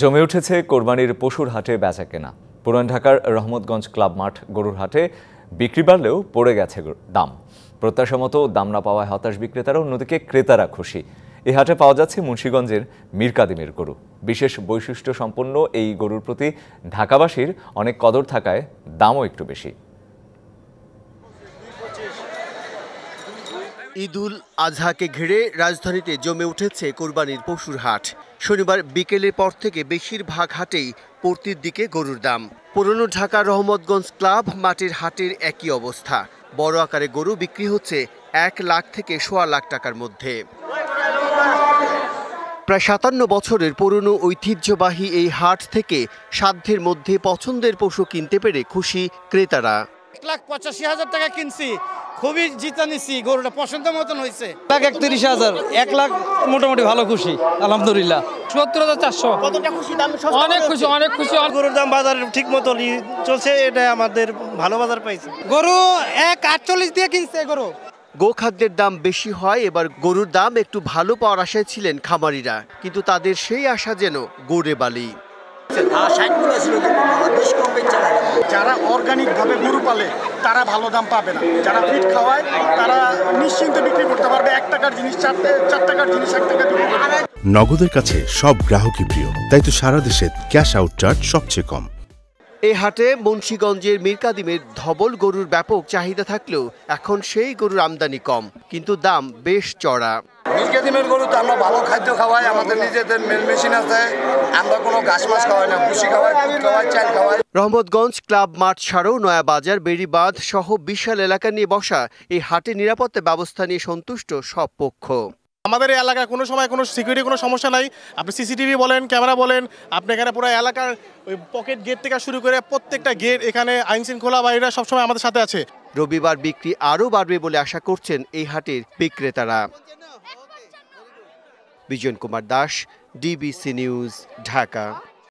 জমে উঠেছে কোরবানির পশুর হাটে বেচা কেনা পুরান ঢাকার রহমতগঞ্জ ক্লাব মাঠ গরুর হাটে বিক্রি বাড়লেও পড়ে গেছে দাম প্রত্যাশা মতো দাম না পাওয়ায় হতাশ বিক্রেতারা অন্যদিকে ক্রেতারা খুশি এ হাটে পাওয়া যাচ্ছে মুন্সীগঞ্জের মিরকাদিমের গরু বিশেষ বৈশিষ্ট্য সম্পন্ন এই গরুর প্রতি ঢাকাবাসীর অনেক কদর থাকায় দামও একটু বেশি ঈদুল আজহাকে ঘিরে রাজধানীতে জমে উঠেছে কোরবানির পশুর হাট শনিবার বিকেলের পর থেকে বেশিরভাগ হাটেই পড়তির দিকে গরুর দাম পুরনো ঢাকা রহমতগঞ্জ ক্লাব মাটির হাটের একই অবস্থা বড় আকারে গরু বিক্রি হচ্ছে এক লাখ থেকে সোয়া লাখ টাকার মধ্যে প্রায় সাতান্ন বছরের পুরনো ঐতিহ্যবাহী এই হাট থেকে সাধ্যের মধ্যে পছন্দের পশু কিনতে পেরে খুশি ক্রেতারা এক লাখ পঁচাশি হাজার টাকা কিনছি খুবই জিতা নিছি গরুটা পছন্দ মতন হয়েছে লাখ তিরিশ হাজার এক লাখ মোটামুটি ভালো খুশি আলহামদুলিল্লাহ সত্তর হাজার চারশো অনেক খুশি অনেক খুশি গরুর দাম বাজারে ঠিক মতন চলছে এটা আমাদের ভালো বাজার পাইছে গরু এক আটচল্লিশ দিয়ে কিনছে গরু গোখাদ্যের দাম বেশি হয় এবার গরুর দাম একটু ভালো পাওয়ার আশায় ছিলেন খামারিরা কিন্তু তাদের সেই আশা যেন গড়ে বালি হ্যাঁ, যারা অর্গানিকভাবে গরু পালে তারা ভালো দাম পাবে না যারা ফিট খাওয়ায় তারা নিশ্চিন্তে বিক্রি করতে পারবে এক টাকার জিনিস চারটে চার টাকার জিনিস এক টাকা বিক্রি করতে নগদের কাছে সব গ্রাহকই প্রিয় তাই তো সারা দেশে ক্যাশ আউট চার্জ সবচেয়ে কম এ হাটে মুন্সীগঞ্জের মিরকাদিমের ধবল গরুর ব্যাপক চাহিদা থাকলেও এখন সেই গরুর আমদানি কম কিন্তু দাম বেশ চড়া মিল্কে দিনের গরু তো আমরা ভালো খাদ্য খাওয়াই আমাদের নিজেদের মিল মেশিন আছে আমরা কোনো ঘাস মাছ খাওয়াই না খুশি খাওয়াই দুধ খাওয়াই চাল খাওয়াই রহমতগঞ্জ ক্লাব মাঠ ছাড়াও নয়াবাজার বেড়িবাঁধ সহ বিশাল এলাকা নিয়ে বসা এই হাটে নিরাপত্তা ব্যবস্থা নিয়ে সন্তুষ্ট সব পক্ষ আমাদের এই এলাকায় কোনো সময় কোনো সিকিউরিটি কোনো সমস্যা নাই আপনি সিসিটিভি বলেন ক্যামেরা বলেন আপনি এখানে পুরো এলাকার ওই পকেট গেট থেকে শুরু করে প্রত্যেকটা গেট এখানে আইন খোলা বাহিনীরা সবসময় আমাদের সাথে আছে রবিবার বিক্রি আরও বাড়বে বলে আশা করছেন এই হাটের বিক্রেতারা বিজন কুমার দাস ডিবিসি নিউজ ঢাকা